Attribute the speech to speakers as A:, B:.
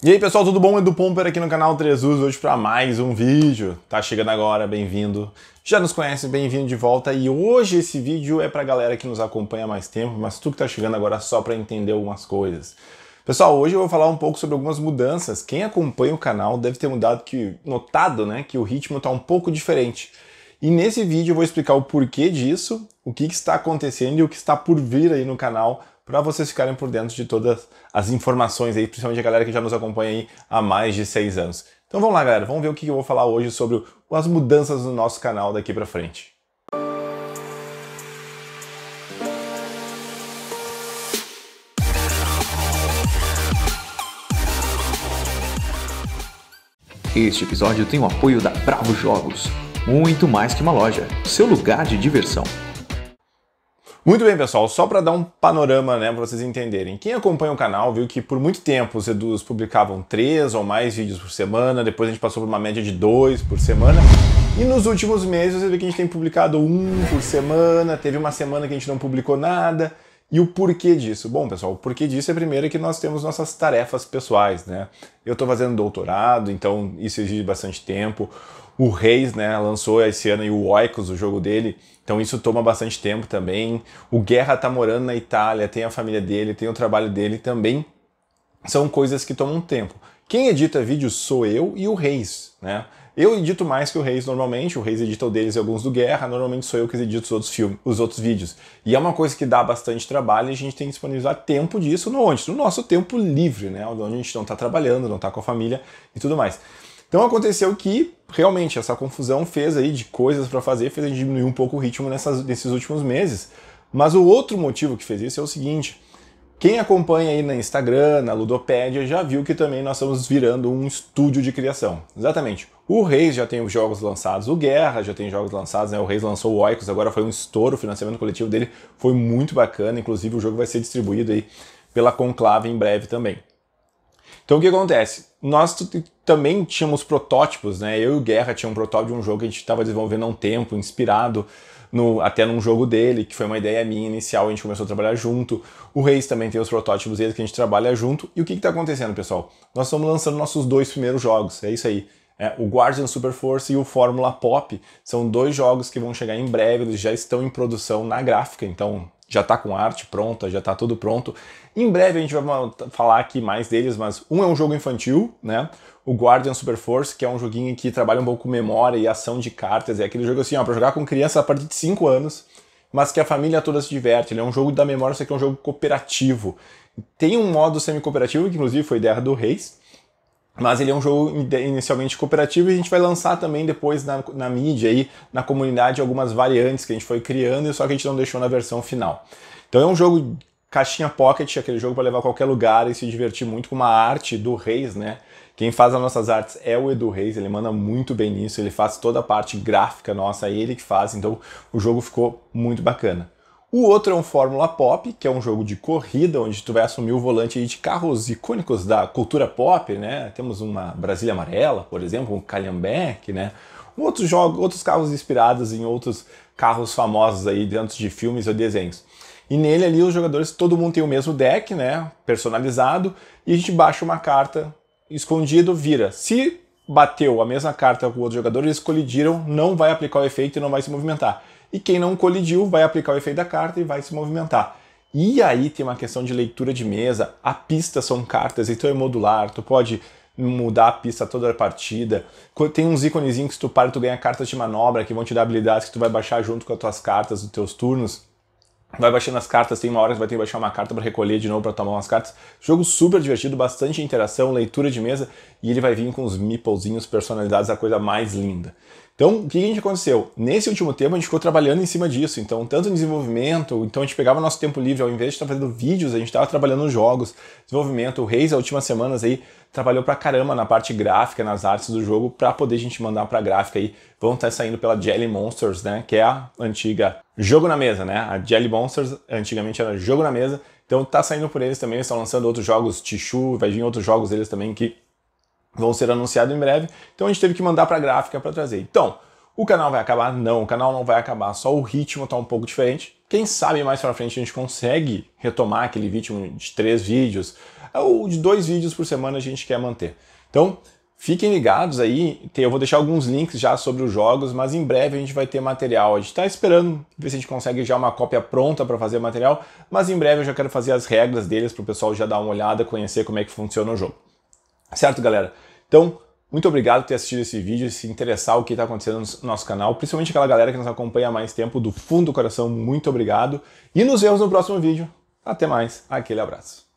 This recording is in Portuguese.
A: E aí pessoal, tudo bom? Edu Pomper aqui no canal 3 Us, hoje para mais um vídeo. Tá chegando agora, bem-vindo. Já nos conhece, bem-vindo de volta. E hoje esse vídeo é pra galera que nos acompanha há mais tempo, mas tu que tá chegando agora só para entender algumas coisas. Pessoal, hoje eu vou falar um pouco sobre algumas mudanças. Quem acompanha o canal deve ter mudado que notado, né, que o ritmo tá um pouco diferente. E nesse vídeo eu vou explicar o porquê disso, o que, que está acontecendo e o que está por vir aí no canal para vocês ficarem por dentro de todas as informações aí, principalmente a galera que já nos acompanha aí há mais de seis anos. Então vamos lá, galera, vamos ver o que eu vou falar hoje sobre as mudanças no nosso canal daqui para frente. Este episódio tem o apoio da Bravo Jogos, muito mais que uma loja, seu lugar de diversão. Muito bem, pessoal, só para dar um panorama né, para vocês entenderem. Quem acompanha o canal viu que por muito tempo os Edus publicavam três ou mais vídeos por semana, depois a gente passou por uma média de dois por semana. E nos últimos meses você vê que a gente tem publicado um por semana, teve uma semana que a gente não publicou nada. E o porquê disso? Bom, pessoal, o porquê disso é primeiro que nós temos nossas tarefas pessoais, né? Eu estou fazendo doutorado, então isso exige bastante tempo. O Reis, né, lançou esse ano o Oikos, o jogo dele, então isso toma bastante tempo também. O Guerra tá morando na Itália, tem a família dele, tem o trabalho dele também. São coisas que tomam tempo. Quem edita vídeo sou eu e o Reis, né? Eu edito mais que o Reis normalmente, o Reis edita o deles e alguns do Guerra, normalmente sou eu que edito os outros filmes, os outros vídeos. E é uma coisa que dá bastante trabalho e a gente tem que disponibilizar tempo disso no onde? No nosso tempo livre, né? Onde a gente não está trabalhando, não está com a família e tudo mais. Então aconteceu que realmente essa confusão fez aí de coisas para fazer, fez a gente diminuir um pouco o ritmo nessas, nesses últimos meses. Mas o outro motivo que fez isso é o seguinte: quem acompanha aí na Instagram, na Ludopédia, já viu que também nós estamos virando um estúdio de criação. Exatamente. O Reis já tem os jogos lançados, o Guerra já tem jogos lançados, né? O Reis lançou o Oikos, agora foi um estouro, o financiamento coletivo dele foi muito bacana, inclusive o jogo vai ser distribuído aí pela Conclave em breve também. Então o que acontece? Nós também tínhamos protótipos, né? Eu e o Guerra tinha um protótipo de um jogo que a gente estava desenvolvendo há um tempo, inspirado no, até num jogo dele, que foi uma ideia minha inicial, a gente começou a trabalhar junto. O Reis também tem os protótipos dele que a gente trabalha junto. E o que está acontecendo, pessoal? Nós estamos lançando nossos dois primeiros jogos, é isso aí. É, o Guardian Super Force e o Fórmula Pop são dois jogos que vão chegar em breve, eles já estão em produção na gráfica, então já está com arte pronta, já está tudo pronto. Em breve a gente vai falar aqui mais deles, mas um é um jogo infantil, né? O Guardian Super Force, que é um joguinho que trabalha um pouco com memória e ação de cartas. É aquele jogo assim, ó, para jogar com criança a partir de 5 anos, mas que a família toda se diverte. Ele é um jogo da memória, só que é um jogo cooperativo. Tem um modo semi-cooperativo, que inclusive foi Guerra do Reis, mas ele é um jogo inicialmente cooperativo e a gente vai lançar também depois na, na mídia aí, na comunidade, algumas variantes que a gente foi criando, só que a gente não deixou na versão final. Então é um jogo caixinha pocket, aquele jogo para levar a qualquer lugar e se divertir muito com uma arte do Reis, né? Quem faz as nossas artes é o Edu Reis, ele manda muito bem nisso, ele faz toda a parte gráfica nossa, é ele que faz, então o jogo ficou muito bacana. O outro é um Fórmula Pop, que é um jogo de corrida, onde tu vai assumir o volante de carros icônicos da cultura pop, né? Temos uma Brasília Amarela, por exemplo, um Calhambeck, né? Outros jogos, outros carros inspirados em outros carros famosos aí dentro de filmes ou desenhos. E nele ali os jogadores, todo mundo tem o mesmo deck, né, personalizado, e a gente baixa uma carta escondido, vira. Se bateu a mesma carta com o outro jogador, eles colidiram, não vai aplicar o efeito e não vai se movimentar e quem não colidiu vai aplicar o efeito da carta e vai se movimentar. E aí tem uma questão de leitura de mesa, a pista são cartas, então é modular, tu pode mudar a pista toda a partida. Tem uns íconezinhos que se tu para, tu ganha cartas de manobra que vão te dar habilidades que tu vai baixar junto com as tuas cartas dos teus turnos. Vai baixando as cartas, tem uma hora que vai ter que baixar uma carta para recolher de novo para tomar umas cartas. Jogo super divertido, bastante interação, leitura de mesa e ele vai vir com os meeplezinhos personalizados, a coisa mais linda. Então, o que a gente aconteceu? Nesse último tempo, a gente ficou trabalhando em cima disso. Então, tanto em desenvolvimento, então a gente pegava nosso tempo livre, ao invés de estar fazendo vídeos, a gente estava trabalhando nos jogos, desenvolvimento. O Reis, as últimas semanas aí, trabalhou pra caramba na parte gráfica, nas artes do jogo, pra poder a gente mandar pra gráfica aí. Vão estar tá saindo pela Jelly Monsters, né? Que é a antiga Jogo na Mesa, né? A Jelly Monsters antigamente era Jogo na Mesa. Então, tá saindo por eles também. Eles estão lançando outros jogos, Tichu, vai vir outros jogos deles também que vão ser anunciados em breve. Então a gente teve que mandar para a gráfica para trazer. Então, o canal vai acabar? Não, o canal não vai acabar, só o ritmo está um pouco diferente. Quem sabe mais para frente a gente consegue retomar aquele ritmo de três vídeos é, ou de dois vídeos por semana a gente quer manter. Então, fiquem ligados aí, eu vou deixar alguns links já sobre os jogos, mas em breve a gente vai ter material. A gente está esperando ver se a gente consegue já uma cópia pronta para fazer material, mas em breve eu já quero fazer as regras deles para o pessoal já dar uma olhada, conhecer como é que funciona o jogo. Certo, galera? Então, muito obrigado por ter assistido esse vídeo e se interessar o que está acontecendo no nosso canal, principalmente aquela galera que nos acompanha há mais tempo, do fundo do coração, muito obrigado. E nos vemos no próximo vídeo. Até mais, aquele abraço.